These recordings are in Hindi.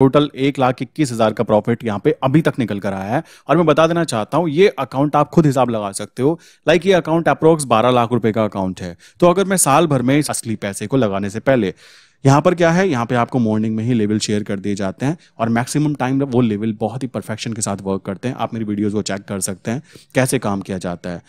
टोटल एक लाख इक्कीस हजार का प्रॉफिट यहाँ पे अभी तक निकल कर आया है और मैं बता देना चाहता हूँ ये अकाउंट आप खुद हिसाब लगा सकते हो लाइक ये अकाउंट अप्रोक्स बारह लाख रुपए का अकाउंट है तो अगर मैं साल भर में इस असली पैसे को लगाने से पहले यहाँ पर क्या है यहाँ पे आपको मॉर्निंग में ही लेवल शेयर कर दिए जाते हैं और मैक्सिमम टाइम वो लेवल बहुत ही परफेक्शन के साथ वर्क करते हैं आप मेरी वीडियोज को चेक कर सकते हैं कैसे काम किया जाता है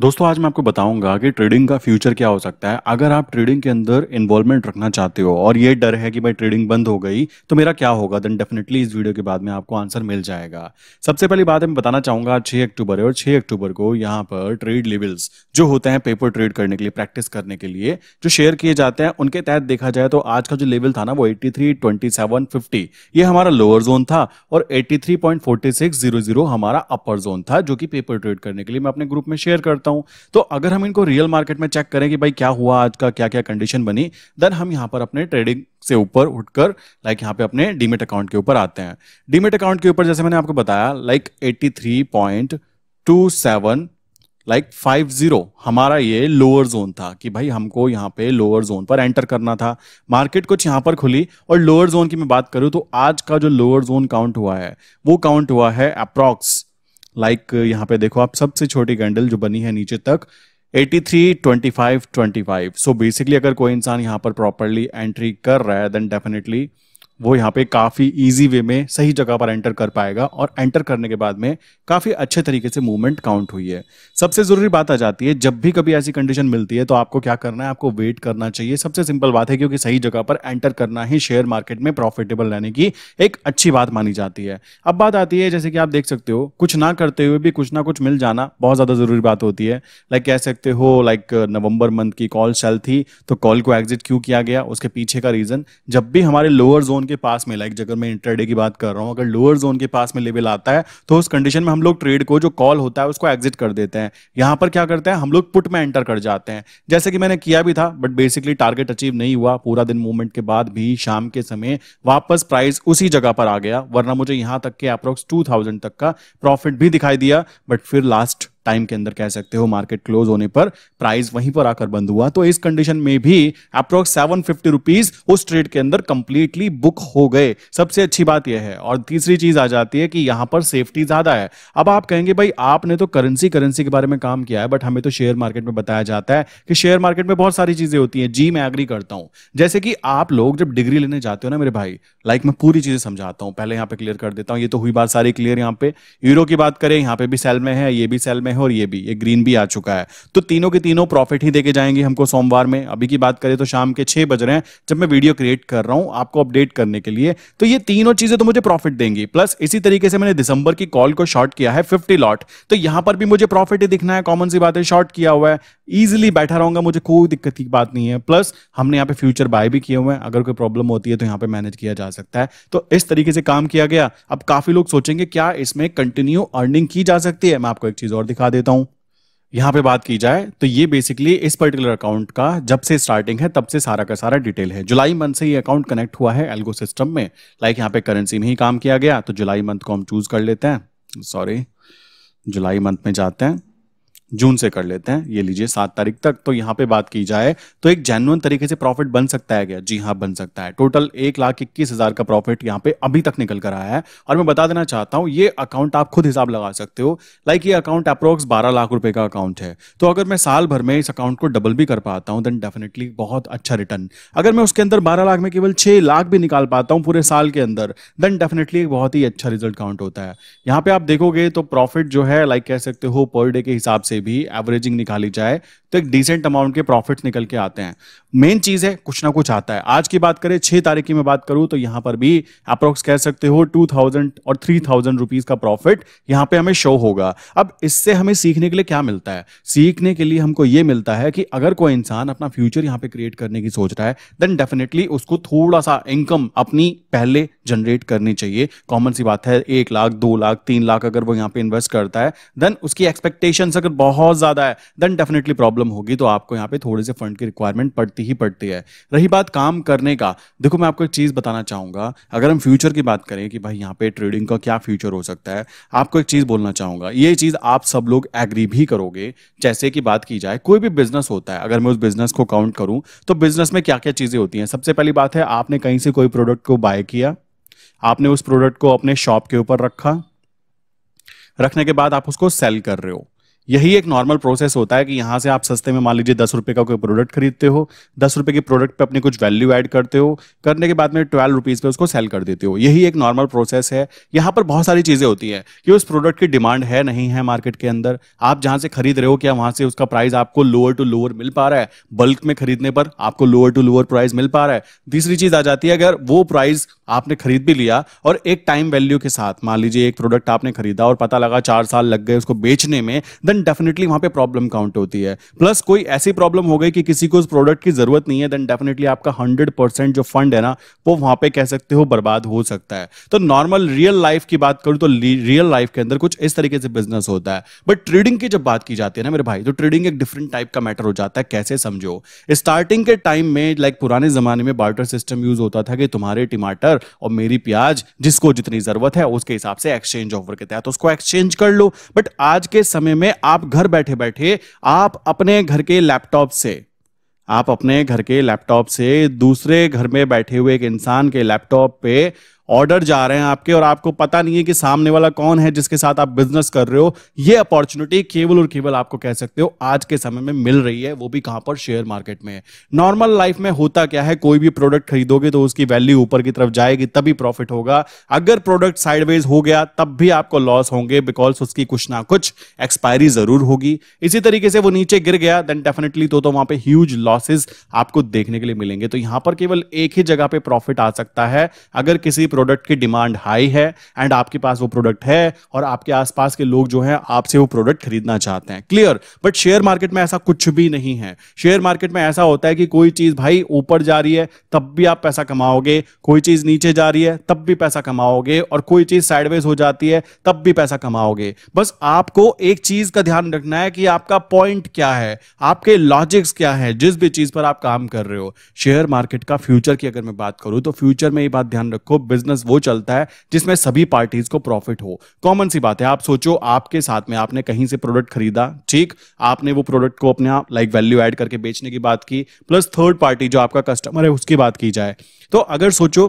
दोस्तों आज मैं आपको बताऊंगा कि ट्रेडिंग का फ्यूचर क्या हो सकता है अगर आप ट्रेडिंग के अंदर इन्वॉल्वमेंट रखना चाहते हो और ये डर है कि भाई ट्रेडिंग बंद हो गई तो मेरा क्या होगा देन डेफिनेटली इस वीडियो के बाद में आपको आंसर मिल जाएगा सबसे पहली बात मैं बताना चाहूंगा छह अक्टूबर है और छह अक्टूबर को यहाँ पर ट्रेड लेवल्स जो होते हैं पेपर ट्रेड करने के लिए प्रैक्टिस करने के लिए जो शेयर किए जाते हैं उनके तहत देखा जाए तो आज का जो लेवल था ना वो eighty three twenty seven fifty ये हमारा लोअर जोन था और eighty three point forty six zero zero हमारा अपर जोन था जो कि पेपर ट्रेड करने के लिए मैं अपने ग्रुप में शेयर करता करता हूं तो अगर हम इनको रियल मार्केट में चेक करें कि भाई क्या हुआ आज का क्या क्या कंडीशन बनी देन हम यहां पर अपने ट्रेडिंग से ऊपर उठकर लाइक यहां पे अपने डीमेट अकाउंट के ऊपर आते हैं डीमेट अकाउंट के ऊपर जैसे मैंने आपको बताया like eighty three point two seven like five zero हमारा ये लोअर जोन था कि भाई हमको यहाँ पे लोअर जोन पर एंटर करना था मार्केट कुछ यहाँ पर खुली और लोअर जोन की मैं बात करूँ तो आज का जो लोअर जोन काउंट हुआ है वो काउंट हुआ है अप्रॉक्स लाइक uh, यहाँ पे देखो आप सबसे छोटी कैंडल जो बनी है नीचे तक 83, 25, 25. सो so बेसिकली अगर कोई इंसान यहाँ पर प्रॉपरली एंट्री कर रहा है देन डेफिनेटली वो यहाँ पे काफ़ी इजी वे में सही जगह पर एंटर कर पाएगा और एंटर करने के बाद में काफ़ी अच्छे तरीके से मूवमेंट काउंट हुई है सबसे ज़रूरी बात आ जाती है जब भी कभी ऐसी कंडीशन मिलती है तो आपको क्या करना है आपको वेट करना चाहिए सबसे सिंपल बात है क्योंकि सही जगह पर एंटर करना ही शेयर मार्केट में प्रॉफिटेबल रहने की एक अच्छी बात मानी जाती है अब बात आती है जैसे कि आप देख सकते हो कुछ ना करते हुए भी कुछ ना कुछ मिल जाना बहुत ज़्यादा ज़रूरी बात होती है लाइक कह सकते हो लाइक नवंबर मंथ की कॉल सेल थी तो कॉल को एग्जिट क्यों किया गया उसके पीछे का रीज़न जब भी हमारे लोअर जोन जोन के पास में लाइक अगर मैं इंटरडे की बात कर रहा हूँ अगर लोअर जोन के पास में लेवल आता है तो उस कंडीशन में हम लोग ट्रेड को जो कॉल होता है उसको एग्जिट कर देते हैं यहाँ पर क्या करते हैं हम लोग पुट में एंटर कर जाते हैं जैसे कि मैंने किया भी था बट बेसिकली टारगेट अचीव नहीं हुआ पूरा दिन मूवमेंट के बाद भी शाम के समय वापस प्राइस उसी जगह पर आ गया वरना मुझे यहाँ तक के अप्रोक्स टू तक का प्रॉफिट भी दिखाई दिया बट फिर लास्ट टाइम के अंदर कह सकते हो मार्केट क्लोज होने पर प्राइस वहीं पर आकर बंद हुआ तो इस कंडीशन में भी अप्रोक्स सेवन फिफ्टी रुपीज उस ट्रेड के अंदर कंप्लीटली बुक हो गए सबसे अच्छी बात यह है और तीसरी चीज आ जाती है कि यहां पर सेफ्टी ज्यादा है अब आप कहेंगे भाई आपने तो करेंसी करेंसी के बारे में काम किया है बट हमें तो शेयर मार्केट में बताया जाता है कि शेयर मार्केट में बहुत सारी चीजें होती हैं जी मैं एग्री करता हूं जैसे कि आप लोग जब डिग्री लेने जाते हो ना मेरे भाई लाइक मैं पूरी चीजें समझाता हूं पहले यहां पे क्लियर कर देता हूं ये तो हुई बात सारी क्लियर यहां पे यूरो की बात करें यहां पे भी सेल में है ये भी सेल में हैं और ये भी ये ग्रीन भी आ चुका है तो तीनों के तीनों प्रॉफिट ही देके जाएंगे हमको सोमवार में अभी की बात करें तो शाम के छह बज रहे हैं जब मैं वीडियो क्रिएट कर रहा हूं आपको अपडेट करने के लिए तो ये तीनों चीजें तो मुझे प्रॉफिट देंगी प्लस इसी तरीके से मैंने दिसंबर की कॉल को शॉर्ट किया है फिफ्टी लॉट तो यहां पर भी मुझे प्रॉफिट ही दिखना है कॉमन सी बात है शॉर्ट किया हुआ है इजिली बैठा रहूंगा मुझे कोई दिक्कत की बात नहीं है प्लस हमने यहाँ पे फ्यूचर बाय भी किए हुए हैं अगर कोई प्रॉब्लम होती है तो यहाँ पे मैनेज किया जा सकता है तो इस तरीके से काम किया गया अब काफी लोग सोचेंगे क्या इसमें कंटिन्यू अर्निंग की जा सकती है मैं आपको एक चीज और दिखा दिखा देता हूं यहां पे बात की जाए तो ये बेसिकली इस पर्टिकुलर अकाउंट का जब से स्टार्टिंग है तब से सारा का सारा डिटेल है जुलाई मंथ से ये अकाउंट कनेक्ट हुआ है एल्गो सिस्टम में लाइक यहाँ पे करेंसी में ही काम किया गया तो जुलाई मंथ को हम चूज कर लेते हैं सॉरी जुलाई मंथ में जाते हैं जून से कर लेते हैं ये लीजिए सात तारीख तक तो यहाँ पे बात की जाए तो एक जेनुअन तरीके से प्रॉफिट बन सकता है क्या जी हाँ बन सकता है टोटल एक लाख इक्कीस हजार का प्रॉफिट यहाँ पे अभी तक निकल कर आया है और मैं बता देना चाहता हूँ ये अकाउंट आप खुद हिसाब लगा सकते हो लाइक ये अकाउंट अप्रोक्स बारह लाख रुपए का अकाउंट है तो अगर मैं साल भर में इस अकाउंट को डबल भी कर पाता हूँ देन डेफिनेटली बहुत अच्छा रिटर्न अगर मैं उसके अंदर बारह लाख में केवल छह लाख भी निकाल पाता हूँ पूरे साल के अंदर देन डेफिनेटली एक बहुत ही अच्छा रिजल्ट काउंट होता है यहाँ पे आप देखोगे तो प्रॉफिट जो है लाइक कह सकते हो पर डे के हिसाब से भी एवरेजिंग निकाली जाए तो एक डिसेंट अमाउंट के प्रॉफिट निकल के आते हैं मेन चीज है कुछ ना कुछ आता है आज की बात करें छह तारीख की मैं बात करूं तो यहां पर भी अप्रोक्स कह सकते हो टू थाउजेंड और थ्री थाउजेंड रुपीज का प्रॉफिट यहां पे हमें शो होगा अब इससे हमें सीखने के लिए क्या मिलता है सीखने के लिए हमको ये मिलता है कि अगर कोई इंसान अपना फ्यूचर यहां पे क्रिएट करने की सोच रहा है देन डेफिनेटली उसको थोड़ा सा इनकम अपनी पहले जनरेट करनी चाहिए कॉमन सी बात है एक लाख दो लाख तीन लाख अगर वो यहां पे इन्वेस्ट करता है देन उसकी एक्सपेक्टेशन अगर बहुत ज्यादा है देन डेफिनेटली प्रॉब्लम प्रॉब्लम होगी तो आपको यहाँ पे थोड़े से फंड की रिक्वायरमेंट पड़ती ही पड़ती है रही बात काम करने का देखो मैं आपको एक चीज़ बताना चाहूंगा अगर हम फ्यूचर की बात करें कि भाई यहाँ पे ट्रेडिंग का क्या फ्यूचर हो सकता है आपको एक चीज़ बोलना चाहूंगा ये चीज़ आप सब लोग एग्री भी करोगे जैसे कि बात की जाए कोई भी बिजनेस होता है अगर मैं उस बिजनेस को काउंट करूं तो बिजनेस में क्या क्या चीज़ें होती हैं सबसे पहली बात है आपने कहीं से कोई प्रोडक्ट को बाय किया आपने उस प्रोडक्ट को अपने शॉप के ऊपर रखा रखने के बाद आप उसको सेल कर रहे हो यही एक नॉर्मल प्रोसेस होता है कि यहाँ से आप सस्ते में मान लीजिए दस रुपये का कोई प्रोडक्ट खरीदते हो दस रुपये के प्रोडक्ट पे अपनी कुछ वैल्यू ऐड करते हो करने के बाद में ट्वेल्व रुपीज़ पे उसको सेल कर देते हो यही एक नॉर्मल प्रोसेस है यहाँ पर बहुत सारी चीज़ें होती है कि उस प्रोडक्ट की डिमांड है नहीं है मार्केट के अंदर आप जहाँ से खरीद रहे हो क्या वहाँ से उसका प्राइस आपको लोअर टू लोअर मिल पा रहा है बल्क में खरीदने पर आपको लोअर टू लोअर प्राइस मिल पा रहा है तीसरी चीज़ आ जाती है अगर वो प्राइस आपने खरीद भी लिया और एक टाइम वैल्यू के साथ मान लीजिए एक प्रोडक्ट आपने खरीदा और पता लगा चार साल लग गए उसको बेचने में देन डेफिनेटली वहां पे प्रॉब्लम काउंट होती है प्लस कोई ऐसी प्रॉब्लम हो गई कि किसी को उस प्रोडक्ट की जरूरत नहीं है देन डेफिनेटली आपका हंड्रेड परसेंट जो फंड है ना वो वहां पे कह सकते हो बर्बाद हो सकता है तो नॉर्मल रियल लाइफ की बात करूं तो रियल लाइफ के अंदर कुछ इस तरीके से बिजनेस होता है बट ट्रेडिंग की जब बात की जाती है ना मेरे भाई तो ट्रेडिंग एक डिफरेंट टाइप का मैटर हो जाता है कैसे समझो स्टार्टिंग के टाइम में लाइक पुराने जमाने में बार्टर सिस्टम यूज होता था कि तुम्हारे टमाटर और मेरी प्याज जिसको जितनी जरूरत है उसके हिसाब से एक्सचेंज ऑफर के तहत उसको एक्सचेंज कर लो बट आज के समय में आप घर बैठे बैठे आप अपने घर के लैपटॉप से आप अपने घर के लैपटॉप से दूसरे घर में बैठे हुए एक इंसान के लैपटॉप पे ऑर्डर जा रहे हैं आपके और आपको पता नहीं है कि सामने वाला कौन है जिसके साथ आप बिजनेस कर रहे हो ये अपॉर्चुनिटी केवल और केवल आपको कह सकते हो आज के समय में मिल रही है वो भी कहां पर शेयर मार्केट में है नॉर्मल लाइफ में होता क्या है कोई भी प्रोडक्ट खरीदोगे तो उसकी वैल्यू ऊपर की तरफ जाएगी तभी प्रॉफिट होगा अगर प्रोडक्ट साइडवेज हो गया तब भी आपको लॉस होंगे बिकॉज उसकी कुछ ना कुछ एक्सपायरी जरूर होगी इसी तरीके से वो नीचे गिर गया देन डेफिनेटली तो, तो वहां पे ह्यूज लॉसेज आपको देखने के लिए मिलेंगे तो यहां पर केवल एक ही जगह पे प्रॉफिट आ सकता है अगर किसी प्रोडक्ट की डिमांड हाई है एंड आपके पास वो प्रोडक्ट है और आपके आसपास के लोग जो हैं आपसे वो प्रोडक्ट खरीदना चाहते हैं क्लियर बट शेयर मार्केट में ऐसा कुछ भी नहीं है शेयर मार्केट में ऐसा होता है कि कोई चीज भाई ऊपर जा रही है तब भी आप पैसा कमाओगे कोई चीज नीचे जा रही है तब भी पैसा कमाओगे और कोई चीज साइडवेज हो जाती है तब भी पैसा कमाओगे बस आपको एक चीज का ध्यान रखना है कि आपका पॉइंट क्या है आपके लॉजिक्स क्या है जिस भी चीज पर आप काम कर रहे हो शेयर मार्केट का फ्यूचर की अगर मैं बात करूं तो फ्यूचर में ये बात ध्यान रखो बिजनेस बिजनेस वो चलता है जिसमें सभी पार्टीज को प्रॉफिट हो कॉमन सी बात है आप सोचो आपके साथ में आपने कहीं से प्रोडक्ट खरीदा ठीक आपने वो प्रोडक्ट को अपने आप लाइक वैल्यू एड करके बेचने की बात की प्लस थर्ड पार्टी जो आपका कस्टमर है उसकी बात की जाए तो अगर सोचो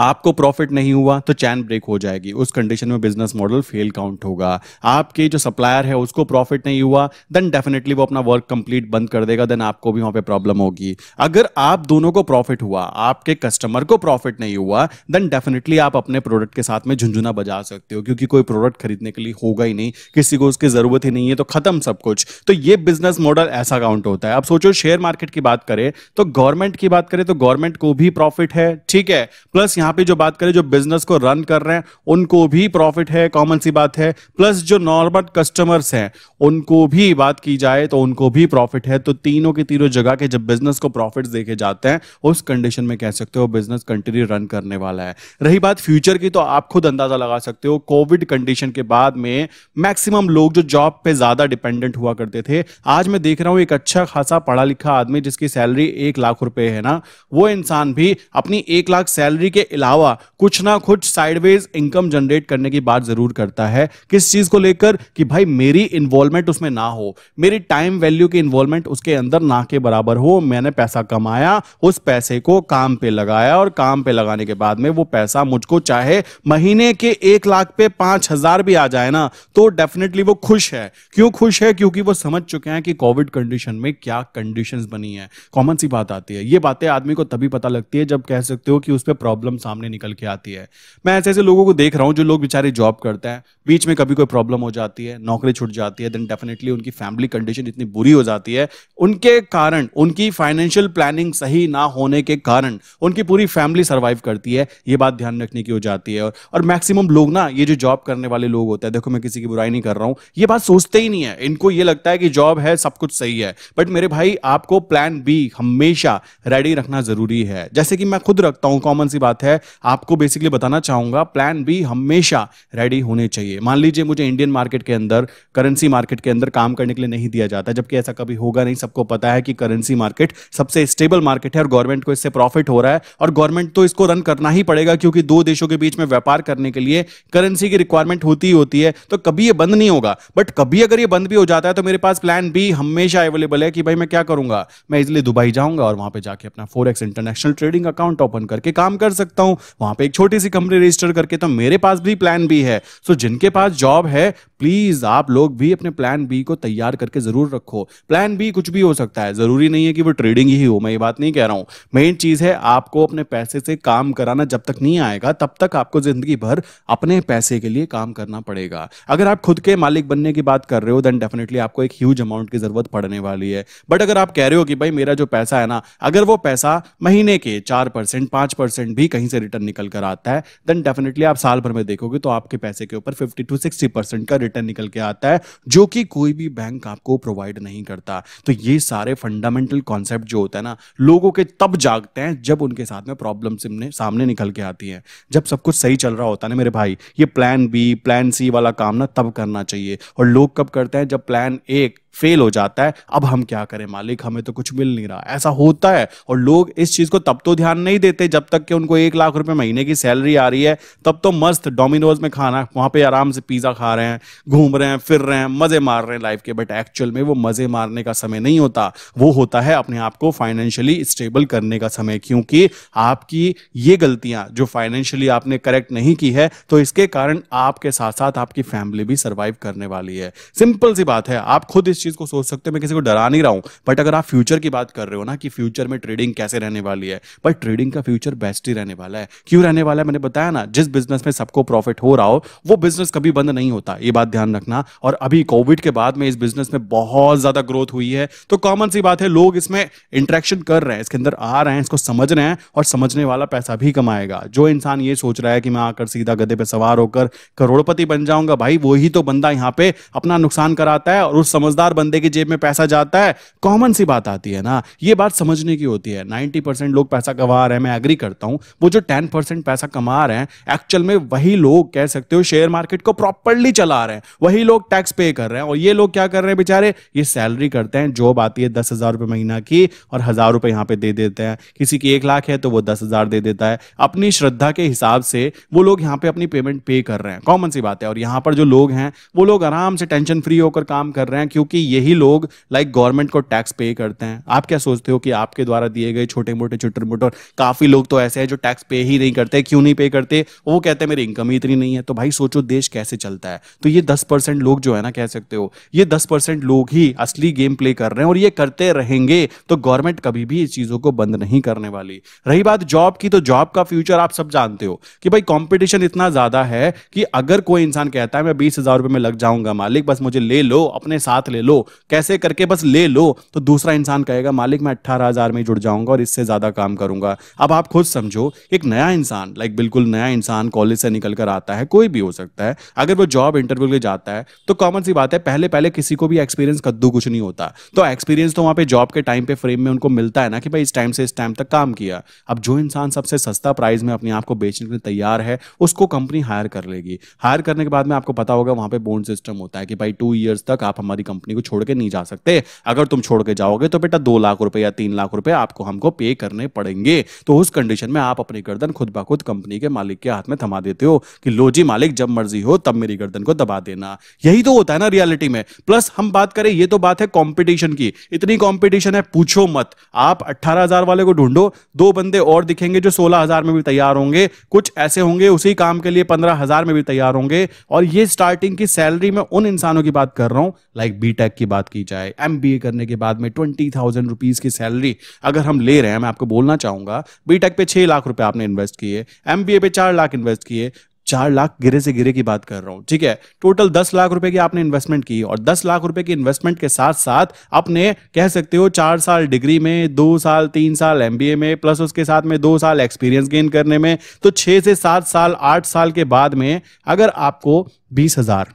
आपको प्रॉफिट नहीं हुआ तो चैन ब्रेक हो जाएगी उस कंडीशन में बिजनेस मॉडल फेल काउंट होगा आपके जो सप्लायर है उसको प्रॉफिट नहीं हुआ देन डेफिनेटली वो अपना वर्क कंप्लीट बंद कर देगा देन आपको भी वहां पे प्रॉब्लम होगी अगर आप दोनों को प्रॉफिट हुआ आपके कस्टमर को प्रॉफिट नहीं हुआ देन डेफिनेटली आप अपने प्रोडक्ट के साथ में झुंझुना बजा सकते हो क्योंकि कोई प्रोडक्ट खरीदने के लिए होगा ही नहीं किसी को उसकी जरूरत ही नहीं है तो खत्म सब कुछ तो ये बिजनेस मॉडल ऐसा काउंट होता है आप सोचो शेयर मार्केट की बात करें तो गवर्नमेंट की बात करें तो गवर्नमेंट को भी प्रॉफिट है ठीक है प्लस यहाँ पे जो बात करें जो बिजनेस को रन कर रहे हैं उनको भी प्रॉफिट है कॉमन सी बात है प्लस जो नॉर्मल कस्टमर्स हैं उनको भी बात की जाए तो उनको भी प्रॉफिट है तो तीनों के तीनों जगह के जब बिजनेस को प्रॉफिट देखे जाते हैं उस कंडीशन में कह सकते हो बिजनेस कंटिन्यू रन करने वाला है रही बात फ्यूचर की तो आप खुद अंदाजा लगा सकते हो कोविड कंडीशन के बाद में मैक्सिमम लोग जो जॉब पे ज्यादा डिपेंडेंट हुआ करते थे आज मैं देख रहा हूं एक अच्छा खासा पढ़ा लिखा आदमी जिसकी सैलरी एक लाख रुपए है ना वो इंसान भी अपनी एक लाख सैलरी के अलावा कुछ ना कुछ साइडवेज इनकम जनरेट करने की बात जरूर करता है किस चीज को लेकर कि भाई मेरी इन्वॉल्वमेंट उसमें ना हो मेरी टाइम वैल्यू की इन्वॉल्वमेंट उसके अंदर ना के बराबर हो मैंने पैसा कमाया उस पैसे को काम पे लगाया और काम पे लगाने के बाद में वो पैसा मुझको चाहे महीने के एक लाख पे पांच हजार भी आ जाए ना तो डेफिनेटली वो खुश है क्यों खुश है क्योंकि वो समझ चुके हैं कि कोविड कंडीशन में क्या कंडीशन बनी है कॉमन सी बात आती है ये बातें आदमी को तभी पता लगती है जब कह सकते हो कि उस पर प्रॉब्लम सामने निकल के आती है मैं ऐसे ऐसे लोगों को देख रहा हूँ जो लोग बेचारे जॉब करते हैं बीच में कभी कोई प्रॉब्लम हो जाती है नौकरी छूट जाती है देन डेफिनेटली उनकी फैमिली कंडीशन इतनी बुरी हो जाती है उनके कारण उनकी फाइनेंशियल प्लानिंग सही ना होने के कारण उनकी पूरी फैमिली सर्वाइव करती है ये बात ध्यान रखने की हो जाती है और मैक्सिमम लोग ना ये जो जॉब करने वाले लोग होते हैं देखो मैं किसी की बुराई नहीं कर रहा हूँ ये बात सोचते ही नहीं है इनको ये लगता है कि जॉब है सब कुछ सही है बट मेरे भाई आपको प्लान बी हमेशा रेडी रखना जरूरी है जैसे कि मैं खुद रखता हूं कॉमन सी बात है है आपको बेसिकली बताना चाहूंगा प्लान बी हमेशा रेडी होने चाहिए मान लीजिए मुझे इंडियन मार्केट के अंदर करेंसी मार्केट के अंदर काम करने के लिए नहीं दिया जाता जबकि ऐसा कभी होगा नहीं सबको पता है कि करेंसी मार्केट सबसे स्टेबल मार्केट है और गवर्नमेंट को इससे प्रॉफिट हो रहा है और गवर्नमेंट तो इसको रन करना ही पड़ेगा क्योंकि दो देशों के बीच में व्यापार करने के लिए करेंसी की रिक्वायरमेंट होती ही होती है तो कभी ये बंद नहीं होगा बट कभी अगर ये बंद भी हो जाता है तो मेरे पास प्लान बी हमेशा अवेलेबल है कि भाई मैं क्या करूंगा मैं इसलिए दुबई जाऊंगा और वहां पर जाके अपना for international trading account open करके काम कर सकता सकता हूं वहां पे एक छोटी सी कंपनी रजिस्टर करके तो मेरे पास भी प्लान भी है सो जिनके पास जॉब है प्लीज आप लोग भी अपने प्लान बी को तैयार करके जरूर रखो प्लान बी कुछ भी हो सकता है जरूरी नहीं है कि वो ट्रेडिंग ही हो मैं ये बात नहीं कह रहा हूं मेन चीज है आपको अपने पैसे से काम कराना जब तक नहीं आएगा तब तक आपको जिंदगी भर अपने पैसे के लिए काम करना पड़ेगा अगर आप खुद के मालिक बनने की बात कर रहे हो देन डेफिनेटली आपको एक ह्यूज अमाउंट की जरूरत पड़ने वाली है बट अगर आप कह रहे हो कि भाई मेरा जो पैसा है ना अगर वो पैसा महीने के चार परसेंट पांच परसेंट भी कहीं से रिटर्न निकल कर आता है देन डेफिनेटली आप साल भर में देखोगे तो आपके पैसे के ऊपर फिफ्टी टू सिक्सटी परसेंट का रिटर्न पैटर्न निकल के आता है जो कि कोई भी बैंक आपको प्रोवाइड नहीं करता तो ये सारे फंडामेंटल कॉन्सेप्ट जो होता है ना लोगों के तब जागते हैं जब उनके साथ में प्रॉब्लम सामने निकल के आती है जब सब कुछ सही चल रहा होता है ना मेरे भाई ये प्लान बी प्लान सी वाला काम ना तब करना चाहिए और लोग कब करते हैं जब प्लान एक फेल हो जाता है अब हम क्या करें मालिक हमें तो कुछ मिल नहीं रहा ऐसा होता है और लोग इस चीज को तब तो ध्यान नहीं देते जब तक कि उनको एक लाख रुपए महीने की सैलरी आ रही है तब तो मस्त डोमिनोज में खाना वहां पे आराम से पिज्जा खा रहे हैं घूम रहे हैं फिर रहे हैं मजे मार रहे हैं लाइफ के बट एक्चुअल में वो मजे मारने का समय नहीं होता वो होता है अपने आप को फाइनेंशियली स्टेबल करने का समय क्योंकि आपकी ये गलतियां जो फाइनेंशियली आपने करेक्ट नहीं की है तो इसके कारण आपके साथ साथ आपकी फैमिली भी सर्वाइव करने वाली है सिंपल सी बात है आप खुद इस चीज़ को सोच सकते हो मैं किसी को डरा नहीं रहा हूं बट अगर आप फ्यूचर की बात कर रहे हो ना कि फ्यूचर में ट्रेडिंग कैसे रहने वाली है बट ट्रेडिंग का फ्यूचर बेस्ट ही रहने वाला है क्यों रहने वाला है मैंने बताया ना जिस बिजनेस में सबको प्रॉफिट हो रहा हो वो बिजनेस कभी बंद नहीं होता ये बात ध्यान रखना और अभी कोविड के बाद में इस बिजनेस में बहुत ज़्यादा ग्रोथ हुई है तो कॉमन सी बात है लोग इसमें इंट्रैक्शन कर रहे हैं इसके अंदर आ रहे हैं इसको समझ रहे हैं और समझने वाला पैसा भी कमाएगा जो इंसान ये सोच रहा है कि मैं आकर सीधा गधे पे सवार होकर करोड़पति बन जाऊंगा भाई वही तो बंदा यहाँ पे अपना नुकसान कराता है और उस समझदार बार बंदे की जेब में पैसा जाता है कॉमन सी बात आती है ना ये बात समझने की होती है नाइनटी परसेंट लोग पैसा कमा रहे हैं मैं एग्री करता हूं वो जो टेन परसेंट पैसा कमा रहे हैं एक्चुअल में वही लोग कह सकते हो शेयर मार्केट को प्रॉपरली चला रहे हैं वही लोग टैक्स पे कर रहे हैं और ये लोग क्या कर रहे हैं बेचारे ये सैलरी करते हैं जॉब आती है दस हजार रुपये महीना की और हजार रुपए यहाँ पे दे देते हैं किसी की एक लाख है तो वो दस हजार दे देता है अपनी श्रद्धा के हिसाब से वो लोग यहाँ पे अपनी पेमेंट पे कर रहे हैं कॉमन सी बात है और यहाँ पर जो लोग हैं वो लोग आराम से टेंशन फ्री होकर काम कर रहे हैं क्योंकि यही लोग लाइक गवर्नमेंट को टैक्स पे करते हैं आप क्या सोचते हो कि आपके द्वारा दिए गए छोटे मोटे छोटे मोटे काफी लोग तो ऐसे हैं जो टैक्स पे ही नहीं करते क्यों नहीं पे करते वो कहते हैं मेरी इनकम ही इतनी नहीं है तो भाई सोचो देश कैसे चलता है तो ये दस परसेंट लोग जो है ना कह सकते हो ये दस लोग ही असली गेम प्ले कर रहे हैं और ये करते रहेंगे तो गवर्नमेंट कभी भी इस चीजों को बंद नहीं करने वाली रही बात जॉब की तो जॉब का फ्यूचर आप सब जानते हो कि भाई कॉम्पिटिशन इतना ज्यादा है कि अगर कोई इंसान कहता है मैं बीस हजार रुपए में लग जाऊंगा मालिक बस मुझे ले लो अपने साथ ले लो लो कैसे करके बस ले लो तो दूसरा इंसान कहेगा मालिक मैं अट्ठारह हजार में जुड़ जाऊंगा और इससे ज्यादा काम करूंगा अब आप खुद समझो एक नया इंसान लाइक बिल्कुल नया इंसान कॉलेज से निकल कर आता है कोई भी हो सकता है अगर वो जॉब इंटरव्यू के जाता है तो कॉमन सी बात है पहले पहले किसी को भी एक्सपीरियंस कद्दू कुछ नहीं होता तो एक्सपीरियंस तो वहां पे जॉब के टाइम पे फ्रेम में उनको मिलता है ना कि भाई इस टाइम से इस टाइम तक काम किया अब जो इंसान सबसे सस्ता प्राइस में अपने आप को बेचने के लिए तैयार है उसको कंपनी हायर कर लेगी हायर करने के बाद में आपको पता होगा वहां पे बोन सिस्टम होता है कि भाई टू ईयर्स तक आप हमारी कंपनी को छोड़ के नहीं जा सकते अगर तुम छोड़ के जाओगे तो बेटा दो लाख रुपए या तीन लाख रुपए आपको हमको पे करने पड़ेंगे तो उस कंडीशन में आप अपनी गर्दन खुद ब खुद कंपनी के मालिक के हाथ में थमा देते हो कि लो जी मालिक जब मर्जी हो तब मेरी गर्दन को दबा देना यही तो होता है ना रियलिटी में प्लस हम बात करें ये तो बात है कॉम्पिटिशन की इतनी कॉम्पिटिशन है पूछो मत आप अट्ठारह वाले को ढूंढो दो बंदे और दिखेंगे जो सोलह में भी तैयार होंगे कुछ ऐसे होंगे उसी काम के लिए पंद्रह में भी तैयार होंगे और ये स्टार्टिंग की सैलरी में उन इंसानों की बात कर रहा हूं लाइक बी टेक की बात की जाए एम करने के बाद में ट्वेंटी थाउजेंड रुपीज़ की सैलरी अगर हम ले रहे हैं मैं आपको बोलना चाहूंगा बी टेक पे छह लाख रुपए आपने इन्वेस्ट किए एम पे चार लाख इन्वेस्ट किए चार लाख गिरे से गिरे की बात कर रहा हूं ठीक है टोटल दस लाख रुपए की आपने इन्वेस्टमेंट की और दस लाख रुपए की इन्वेस्टमेंट के साथ साथ आपने कह सकते हो चार साल डिग्री में दो साल तीन साल एम में प्लस उसके साथ में दो साल एक्सपीरियंस गेन करने में तो छह से सात साल आठ साल के बाद में अगर आपको बीस हजार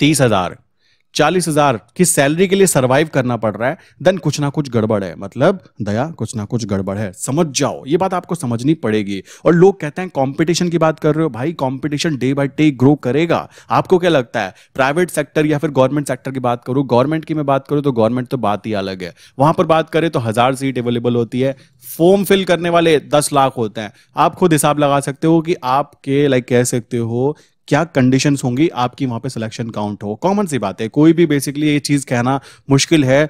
तीस हजार चालीस हजार की सैलरी के लिए सरवाइव करना पड़ रहा है देन कुछ ना कुछ गड़बड़ है मतलब दया कुछ ना कुछ गड़बड़ है समझ जाओ ये बात आपको समझनी पड़ेगी और लोग कहते हैं कंपटीशन की बात कर रहे हो भाई competition day by day grow करेगा आपको क्या लगता है प्राइवेट सेक्टर या फिर गवर्नमेंट सेक्टर की बात करूं गवर्नमेंट की मैं बात करूँ तो गवर्नमेंट तो बात ही अलग है वहां पर बात करें तो हजार सीट अवेलेबल होती है फॉर्म फिल करने वाले दस लाख होते हैं आप खुद हिसाब लगा सकते हो कि आपके लाइक कह सकते हो क्या कंडीशन होंगी आपकी वहां पे सिलेक्शन काउंट हो कॉमन सी बात है कोई भी बेसिकली ये चीज कहना मुश्किल है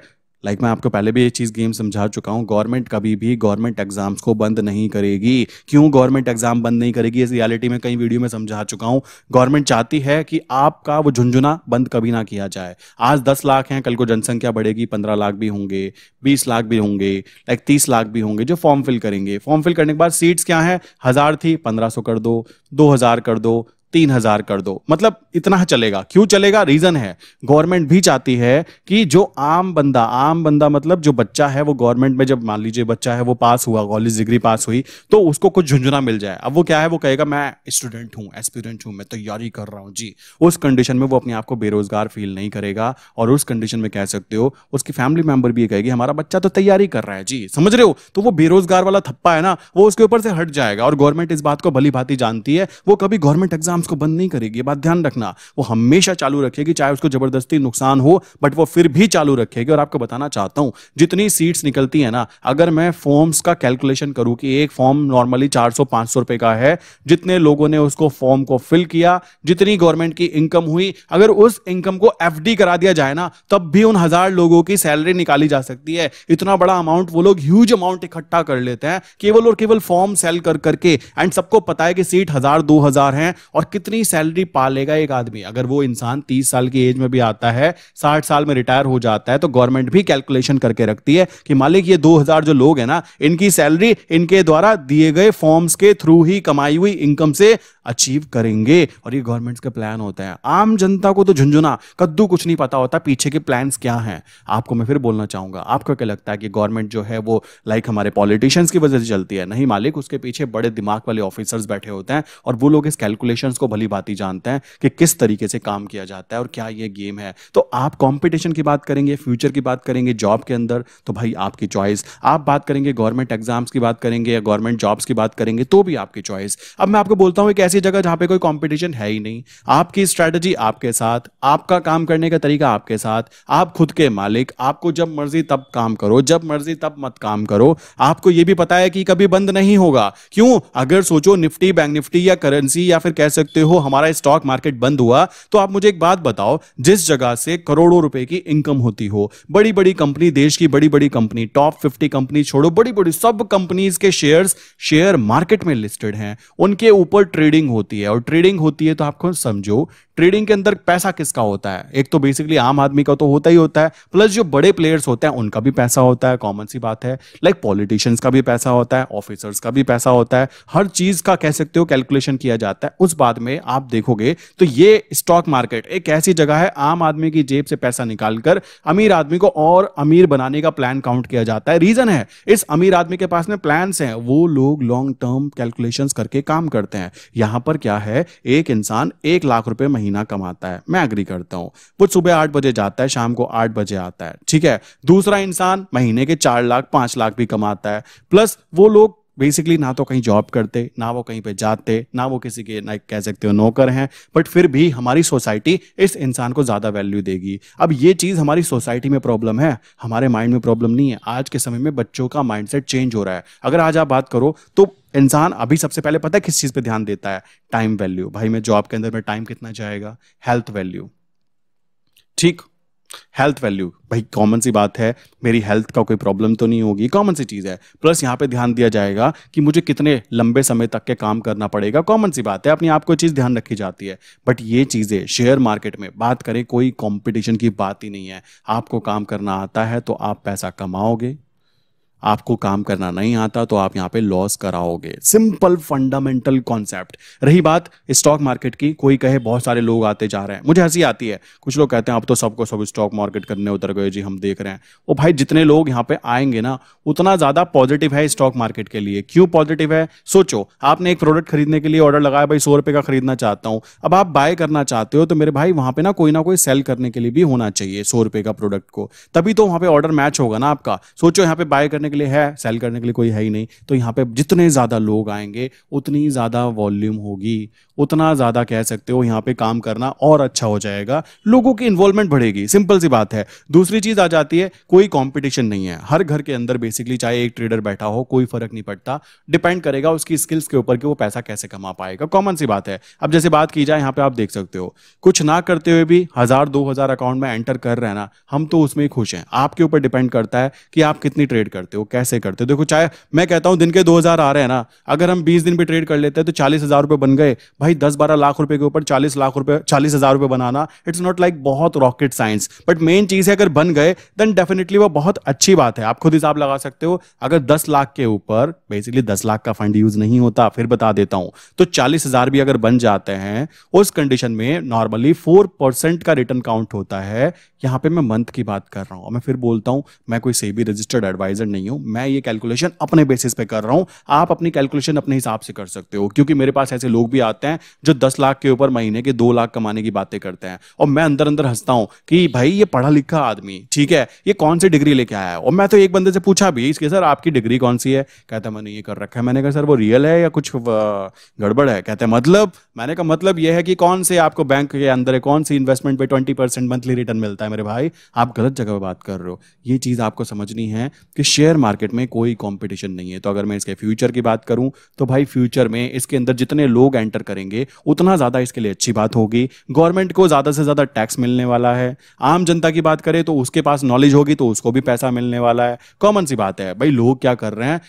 लाइक like मैं आपको पहले भी ये चीज़ गेम समझा चुका हूँ गवर्नमेंट कभी भी गवर्नमेंट एग्जाम्स को बंद नहीं करेगी क्यों गवर्नमेंट एग्जाम बंद नहीं करेगी इस रियलिटी में कई वीडियो में समझा चुका हूँ गवर्नमेंट चाहती है कि आपका वो झुंझुना बंद कभी ना किया जाए आज दस लाख हैं कल को जनसंख्या बढ़ेगी पंद्रह लाख भी होंगे बीस लाख भी होंगे लाइक तीस लाख भी होंगे जो फॉर्म फिल करेंगे फॉर्म फिल करने के बाद सीट्स क्या है हज़ार थी पंद्रह कर दो दो कर दो तीन हजार कर दो मतलब इतना चलेगा क्यों चलेगा रीजन है गवर्नमेंट भी चाहती है कि जो आम बंदा आम बंदा मतलब जो बच्चा है वो गवर्नमेंट में जब मान लीजिए बच्चा है वो पास हुआ कॉलेज डिग्री पास हुई तो उसको कुछ झुंझुना मिल जाए अब वो क्या है वो कहेगा मैं स्टूडेंट हूँ एक्सपीरियंट हूँ मैं तैयारी तो कर रहा हूँ जी उस कंडीशन में वो अपने आप को बेरोजगार फील नहीं करेगा और उस कंडीशन में कह सकते हो उसकी फैमिली मेंबर भी कहेगी हमारा बच्चा तो तैयारी कर रहा है जी समझ रहे हो तो वो बेरोजगार वाला थप्पा है ना वो उसके ऊपर से हट जाएगा और गवर्नमेंट इस बात को भली भांति जानती है वो कभी गवर्नमेंट एग्जाम आर्म्स को बंद नहीं करेगी ये बात ध्यान रखना वो हमेशा चालू रखेगी चाहे उसको जबरदस्ती नुकसान हो बट वो फिर भी चालू रखेगी और आपको बताना चाहता हूं जितनी सीट्स निकलती है ना अगर मैं फॉर्म्स का कैलकुलेशन करूं कि एक फॉर्म नॉर्मली चार सौ पांच सौ रुपए का है जितने लोगों ने उसको फॉर्म को फिल किया जितनी गवर्नमेंट की इनकम हुई अगर उस इनकम को एफ करा दिया जाए ना तब भी उन हजार लोगों की सैलरी निकाली जा सकती है इतना बड़ा अमाउंट वो लोग ह्यूज अमाउंट इकट्ठा कर लेते हैं केवल और केवल फॉर्म सेल कर करके एंड सबको पता है कि सीट हजार दो हजार है और कितनी सैलरी पा लेगा एक आदमी अगर वो इंसान तीस साल की एज में भी आता है साठ साल में रिटायर हो जाता है तो गवर्नमेंट भी कैलकुलेशन करके रखती है कि मालिक ये दो हजार जो लोग है ना इनकी सैलरी इनके द्वारा दिए गए फॉर्म्स के थ्रू ही कमाई हुई इनकम से अचीव करेंगे और ये गवर्नमेंट का प्लान होता है आम जनता को तो झुंझुना कद्दू कुछ नहीं पता होता पीछे के प्लान्स क्या हैं आपको मैं फिर बोलना चाहूंगा आपको क्या लगता है कि गवर्नमेंट जो है वो लाइक हमारे पॉलिटिशियंस की वजह से चलती है नहीं मालिक उसके पीछे बड़े दिमाग वाले ऑफिसर्स बैठे होते हैं और वो लोग इस कैलकुलेशन को भली भांति जानते हैं कि किस तरीके से काम किया जाता है और क्या ये गेम है तो आप कॉम्पिटिशन की बात करेंगे फ्यूचर की बात करेंगे जॉब के अंदर तो भाई आपकी चॉइस आप बात करेंगे गवर्नमेंट एग्जाम्स की बात करेंगे या गवर्नमेंट जॉब्स की बात करेंगे तो भी आपकी चॉइस अब मैं आपको बोलता हूँ एक ऐसी जगह जहाँ पे कोई कॉम्पिटिशन है ही नहीं आपकी स्ट्रैटेजी आपके साथ आपका काम करने का तरीका आपके साथ आप खुद के मालिक आपको जब मर्जी तब काम करो जब मर्जी तब मत काम करो आपको यह भी पता है कि कभी बंद नहीं होगा क्यों अगर सोचो निफ्टी बैंक निफ्टी या करेंसी या फिर कह सकते सकते हो हमारा स्टॉक मार्केट बंद हुआ तो आप मुझे एक बात बताओ जिस जगह से करोड़ों रुपए की इनकम होती हो बड़ी बड़ी कंपनी देश की बड़ी बड़ी कंपनी टॉप फिफ्टी कंपनी छोड़ो बड़ी बड़ी सब कंपनीज के शेयर शेयर मार्केट में लिस्टेड हैं उनके ऊपर ट्रेडिंग होती है और ट्रेडिंग होती है तो आपको समझो ट्रेडिंग के अंदर पैसा किसका होता है एक तो बेसिकली आम आदमी का तो होता ही होता है प्लस जो बड़े प्लेयर्स होते हैं उनका भी पैसा होता है कॉमन सी बात है लाइक like पॉलिटिशियंस का भी पैसा होता है ऑफिसर्स का भी पैसा होता है हर चीज का कह सकते हो कैलकुलेशन किया जाता है उस बात में आप देखोगे तो ये स्टॉक मार्केट एक ऐसी जगह है आम आदमी की जेब से पैसा निकालकर अमीर आदमी को और अमीर बनाने का प्लान काउंट किया जाता है रीजन है इस अमीर आदमी के पास में प्लान्स है वो लोग लॉन्ग टर्म कैलकुलेशन करके काम करते हैं यहां पर क्या है एक इंसान एक लाख रुपए महीने महीना कमाता है मैं अग्री करता हूँ वो सुबह आठ बजे जाता है शाम को आठ बजे आता है ठीक है दूसरा इंसान महीने के चार लाख पांच लाख भी कमाता है प्लस वो लोग बेसिकली ना तो कहीं जॉब करते ना वो कहीं पे जाते ना वो किसी के ना कह सकते हो नौकर हैं बट फिर भी हमारी सोसाइटी इस इंसान को ज़्यादा वैल्यू देगी अब ये चीज़ हमारी सोसाइटी में प्रॉब्लम है हमारे माइंड में प्रॉब्लम नहीं है आज के समय में बच्चों का माइंडसेट चेंज हो रहा है अगर आज आप बात करो तो इंसान अभी सबसे पहले पता है किस चीज़ पर ध्यान देता है टाइम वैल्यू भाई मैं जॉब के अंदर में टाइम कितना जाएगा हेल्थ वैल्यू ठीक हेल्थ वैल्यू भाई कॉमन सी बात है मेरी हेल्थ का कोई प्रॉब्लम तो नहीं होगी कॉमन सी चीज़ है प्लस यहाँ पे ध्यान दिया जाएगा कि मुझे कितने लंबे समय तक के काम करना पड़ेगा कॉमन सी बात है अपने आप को चीज़ ध्यान रखी जाती है बट ये चीज़ें शेयर मार्केट में बात करें कोई कॉम्पिटिशन की बात ही नहीं है आपको काम करना आता है तो आप पैसा कमाओगे आपको काम करना नहीं आता तो आप यहाँ पे लॉस कराओगे सिंपल फंडामेंटल कॉन्सेप्ट रही बात स्टॉक मार्केट की कोई कहे बहुत सारे लोग आते जा रहे हैं मुझे हंसी आती है कुछ लोग कहते हैं आप तो सबको सब स्टॉक मार्केट करने उतर गए जी हम देख रहे हैं वो भाई जितने लोग यहाँ पे आएंगे ना उतना ज्यादा पॉजिटिव है स्टॉक मार्केट के लिए क्यों पॉजिटिव है सोचो आपने एक प्रोडक्ट खरीदने के लिए ऑर्डर लगाया भाई सौ रुपए का खरीदना चाहता हूं अब आप बाय करना चाहते हो तो मेरे भाई वहां पे ना कोई ना कोई सेल करने के लिए भी होना चाहिए सौ रुपए का प्रोडक्ट को तभी तो वहां पे ऑर्डर मैच होगा ना आपका सोचो यहाँ पे बाय करने के लिए है सेल करने के लिए कोई है ही नहीं तो यहाँ पे जितने ज़्यादा लोग आएंगे उतनी ज़्यादा वॉल्यूम होगी उतना ज़्यादा कह सकते हो यहाँ पे काम करना और अच्छा हो जाएगा लोगों की इन्वॉल्वमेंट बढ़ेगी सिंपल सी बात है दूसरी चीज़ आ जाती है कोई कॉम्पिटिशन नहीं है हर घर के अंदर बेसिकली चाहे एक ट्रेडर बैठा हो कोई फर्क नहीं पड़ता डिपेंड करेगा उसकी स्किल्स के ऊपर कि वो पैसा कैसे कमा पाएगा कॉमन सी बात है अब जैसे बात की जाए यहाँ पे आप देख सकते हो कुछ ना करते हुए भी हज़ार दो हज़ार अकाउंट में एंटर कर रहे ना हम तो उसमें खुश हैं आपके ऊपर डिपेंड करता है कि आप कितनी ट्रेड करते हो हो कैसे करते हो देखो चाहे मैं कहता हूँ दिन के दो हज़ार आ रहे हैं ना अगर हम बीस दिन भी ट्रेड कर लेते हैं तो चालीस हज़ार रुपये बन गए भाई दस बारह लाख रुपए के ऊपर चालीस लाख रुपए चालीस हज़ार रुपये बनाना इट्स नॉट लाइक बहुत रॉकेट साइंस बट मेन चीज़ है अगर बन गए देन डेफिनेटली वो बहुत अच्छी बात है आप खुद हिसाब लगा सकते हो अगर दस लाख के ऊपर बेसिकली दस लाख का फंड यूज़ नहीं होता फिर बता देता हूँ तो चालीस हज़ार भी अगर बन जाते हैं उस कंडीशन में नॉर्मली फोर परसेंट का रिटर्न काउंट होता है यहाँ पे मैं मंथ की बात कर रहा हूँ और मैं फिर बोलता हूँ मैं कोई सेबी रजिस्टर्ड एडवाइजर नहीं हूँ मैं ये कैलकुलेशन अपने बेसिस पे कर रहा हूँ आप अपनी कैलकुलेशन अपने हिसाब से कर सकते हो क्योंकि मेरे पास ऐसे लोग भी आते हैं जो दस लाख के ऊपर महीने के दो लाख कमाने की बातें करते हैं और मैं अंदर अंदर हंसता हूँ कि भाई ये पढ़ा लिखा आदमी ठीक है ये कौन सी डिग्री लेके आया है और मैं तो एक बंदे से पूछा भी इसके सर आपकी डिग्री कौन सी है कहता है मैंने ये कर रखा है मैंने कहा सर वो रियल है या कुछ गड़बड़ है कहते हैं मतलब मैंने कहा मतलब ये है कि कौन से आपको बैंक के अंदर कौन सी इन्वेस्टमेंट पे ट्वेंटी परसेंट मंथली रिटर्न मिलता है मेरे भाई आप गलत जगह पर बात कर रहे हो ये चीज़ आपको समझनी है कि शेयर मार्केट में कोई कॉम्पिटिशन नहीं है तो अगर मैं इसके फ्यूचर की बात करूँ तो भाई फ्यूचर में इसके अंदर जितने लोग एंटर करेंगे उतना ज़्यादा इसके लिए अच्छी बात होगी गवर्नमेंट को ज़्यादा से ज़्यादा टैक्स मिलने वाला है आम जनता की बात करें तो उसके पास नॉलेज होगी तो उसको भी पैसा मिलने वाला है कॉमन सी बात है भाई लोग क्या कर रहे हैं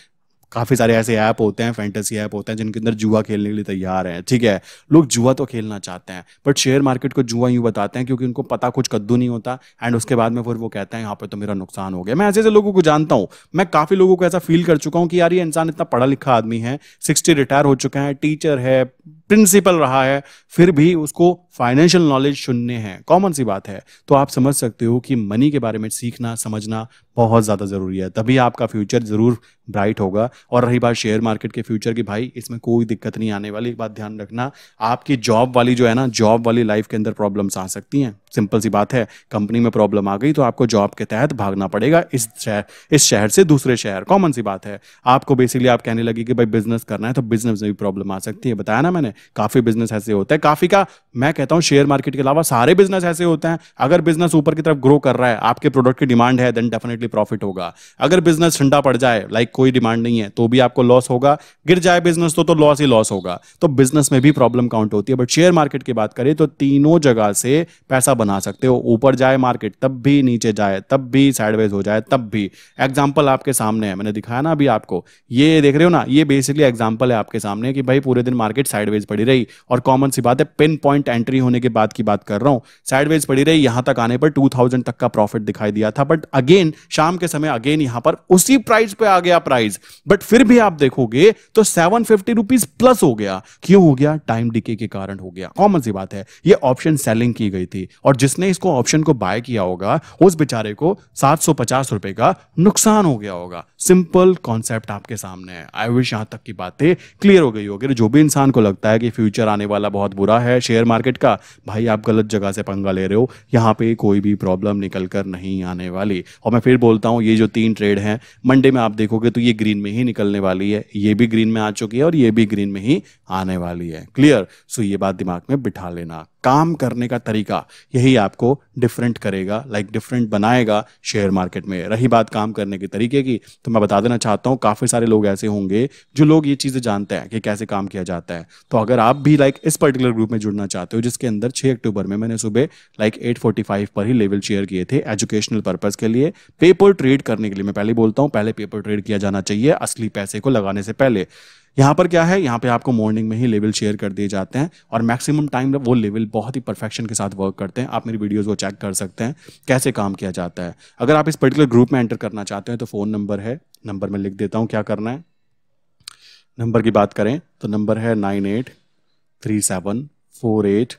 काफ़ी सारे ऐसे ऐप होते हैं फैंटेसी ऐप होते हैं जिनके अंदर जुआ खेलने के लिए तैयार है ठीक है लोग जुआ तो खेलना चाहते हैं बट शेयर मार्केट को जुआ यूं बताते हैं क्योंकि उनको पता कुछ कद्दू नहीं होता एंड उसके बाद में फिर वो कहते हैं यहाँ पर तो मेरा नुकसान हो गया मैं ऐसे ऐसे लोगों को जानता हूँ मैं काफ़ी लोगों को ऐसा फील कर चुका हूँ कि यार ये इंसान इतना पढ़ा लिखा आदमी है सिक्सटी रिटायर हो चुका है टीचर है प्रिंसिपल रहा है फिर भी उसको फाइनेंशियल नॉलेज शून्य है कॉमन सी बात है तो आप समझ सकते हो कि मनी के बारे में सीखना समझना बहुत ज़्यादा ज़रूरी है तभी आपका फ्यूचर ज़रूर ब्राइट होगा और रही बात शेयर मार्केट के फ्यूचर की भाई इसमें कोई दिक्कत नहीं आने वाली एक बात ध्यान रखना आपकी जॉब वाली जो है ना जॉब वाली लाइफ के अंदर प्रॉब्लम्स आ सकती हैं सिंपल सी बात है कंपनी में प्रॉब्लम आ गई तो आपको जॉब के तहत भागना पड़ेगा इस शहर इस शहर से दूसरे शहर कॉमन सी बात है आपको बेसिकली आप कहने लगे कि भाई बिजनेस करना है तो बिजनेस में भी प्रॉब्लम आ सकती है बताया ना मैंने काफ़ी बिजनेस ऐसे होते हैं काफ़ी का मैं कहता हूँ शेयर मार्केट के अलावा सारे बिजनेस ऐसे होते हैं अगर बिजनेस ऊपर की तरफ ग्रो कर रहा है आपके प्रोडक्ट की डिमांड है देन डेफिनेटली प्रॉफिट होगा अगर बिजनेस ठंडा पड़ जाए लाइक कोई डिमांड नहीं है तो भी आपको लॉस होगा गिर जाए बिजनेस तो तो लॉस ही लॉस होगा तो बिजनेस में भी प्रॉब्लम काउंट होती है बट शेयर मार्केट की बात करें तो तीनों जगह से पैसा बना सकते हो ऊपर जाए मार्केट तब भी नीचे जाए तब भी साइडवेज हो जाए तब भी एग्जाम्पल आपके सामने है मैंने दिखाया ना अभी आपको ये देख रहे हो ना ये बेसिकली एग्जाम्पल है आपके सामने कि भाई पूरे दिन मार्केट साइडवेज पड़ी रही और कॉमन सी बात है पिन पॉइंट एंट्री होने के बाद की बात कर रहा हूँ साइडवेज पड़ी रही यहां तक आने पर टू तक का प्रॉफिट दिखाई दिया था बट अगेन शाम के समय अगेन यहां पर उसी प्राइस पे आ गया प्राइस बट फिर भी आप देखोगे तो सेवन फिफ्टी रुपीज प्लस हो गया क्यों हो गया टाइम डिके के कारण हो गया कॉमन सी बात है ये ऑप्शन सेलिंग की गई थी और जिसने इसको ऑप्शन को बाय किया होगा उस बेचारे को सात सौ पचास रुपए का नुकसान हो गया होगा सिंपल कॉन्सेप्ट आपके सामने है आई विश यहां तक की बातें क्लियर हो गई होगी जो भी इंसान को लगता है कि फ्यूचर आने वाला बहुत बुरा है शेयर मार्केट का भाई आप गलत जगह से पंगा ले रहे हो यहां पे कोई भी प्रॉब्लम निकल कर नहीं आने वाली और मैं फिर बोलता हूं ये जो तीन ट्रेड है मंडे में आप देखोगे तो ये ग्रीन में ही निकलने वाली है ये भी ग्रीन में आ चुकी है और ये भी ग्रीन में ही आने वाली है क्लियर सो ये बात दिमाग में बिठा लेना काम करने का तरीका यही आपको डिफरेंट करेगा लाइक डिफरेंट बनाएगा शेयर मार्केट में रही बात काम करने के तरीके की तो मैं बता देना चाहता हूँ काफ़ी सारे लोग ऐसे होंगे जो लोग ये चीज़ें जानते हैं कि कैसे काम किया जाता है तो अगर आप भी लाइक इस पर्टिकुलर ग्रुप में जुड़ना चाहते हो जिसके अंदर छः अक्टूबर में मैंने सुबह लाइक एट पर ही लेवल शेयर किए थे एजुकेशनल पर्पज़ के लिए पेपर ट्रेड करने के लिए मैं पहले बोलता हूँ पहले पेपर ट्रेड किया जाना चाहिए असली पैसे को लगाने से पहले यहाँ पर क्या है यहाँ पे आपको मॉर्निंग में ही लेवल शेयर कर दिए जाते हैं और मैक्सिमम टाइम वो लेवल बहुत ही परफेक्शन के साथ वर्क करते हैं आप मेरी वीडियोज़ को चेक कर सकते हैं कैसे काम किया जाता है अगर आप इस पर्टिकुलर ग्रुप में एंटर करना चाहते हैं तो फ़ोन नंबर है नंबर मैं लिख देता हूँ क्या करना है नंबर की बात करें तो नंबर है nine eight three seven four eight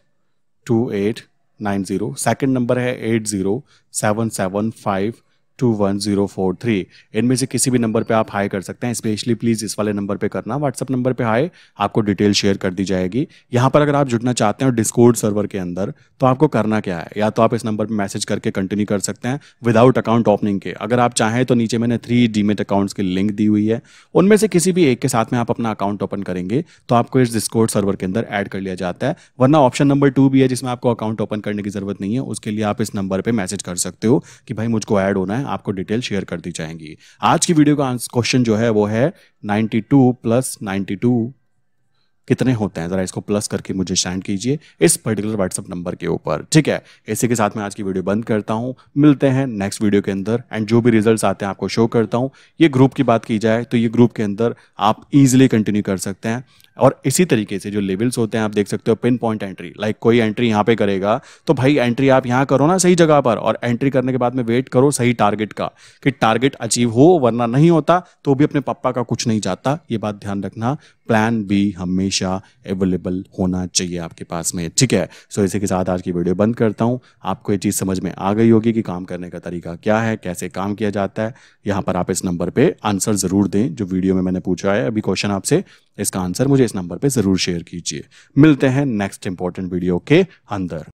two eight nine zero second number है eight zero seven seven five two one zero four three इनमें से किसी भी नंबर पे आप हाई कर सकते हैं स्पेशली प्लीज़ इस वाले नंबर पे करना व्हाट्सअप नंबर पे हाई आपको डिटेल शेयर कर दी जाएगी यहाँ पर अगर आप जुड़ना चाहते हैं डिस्कोड सर्वर के अंदर तो आपको करना क्या है या तो आप इस नंबर पर मैसेज करके कंटिन्यू कर सकते हैं विदाउट अकाउंट ओपनिंग के अगर आप चाहें तो नीचे मैंने थ्री डीमेट अकाउंट्स की लिंक दी हुई है उनमें से किसी भी एक के साथ में आप अपना अकाउंट ओपन करेंगे तो आपको इस डिस्कोड सर्वर के अंदर एड कर लिया जाता है वरना ऑप्शन नंबर टू भी है जिसमें आपको अकाउंट ओपन करने की जरूरत नहीं है उसके लिए आप इस नंबर पर मैसेज कर सकते हो कि भाई मुझको ऐड होना है हैं आपको डिटेल शेयर कर दी जाएंगी आज की वीडियो का क्वेश्चन जो है वो है 92 प्लस 92 कितने होते हैं ज़रा इसको प्लस करके मुझे सेंड कीजिए इस पर्टिकुलर व्हाट्सअप नंबर के ऊपर ठीक है इसी के साथ मैं आज की वीडियो बंद करता हूँ मिलते हैं नेक्स्ट वीडियो के अंदर एंड जो भी रिजल्ट्स आते हैं आपको शो करता हूँ ये ग्रुप की बात की जाए तो ये ग्रुप के अंदर आप ईजिली कंटिन्यू कर सकते हैं और इसी तरीके से जो लेवल्स होते हैं आप देख सकते हो पिन पॉइंट एंट्री लाइक कोई एंट्री यहाँ पे करेगा तो भाई एंट्री आप यहाँ करो ना सही जगह पर और एंट्री करने के बाद में वेट करो सही टारगेट का कि टारगेट अचीव हो वरना नहीं होता तो भी अपने पापा का कुछ नहीं जाता ये बात ध्यान रखना प्लान बी हमेशा अवेलेबल होना चाहिए आपके पास में ठीक है सो इसी के साथ आज की वीडियो बंद करता हूँ आपको ये चीज़ समझ में आ गई होगी कि काम करने का तरीका क्या है कैसे काम किया जाता है यहाँ पर आप इस नंबर पर आंसर ज़रूर दें जो वीडियो में मैंने पूछा है अभी क्वेश्चन आपसे इसका आंसर मुझे इस नंबर पे ज़रूर शेयर कीजिए मिलते हैं नेक्स्ट इंपॉर्टेंट वीडियो के अंदर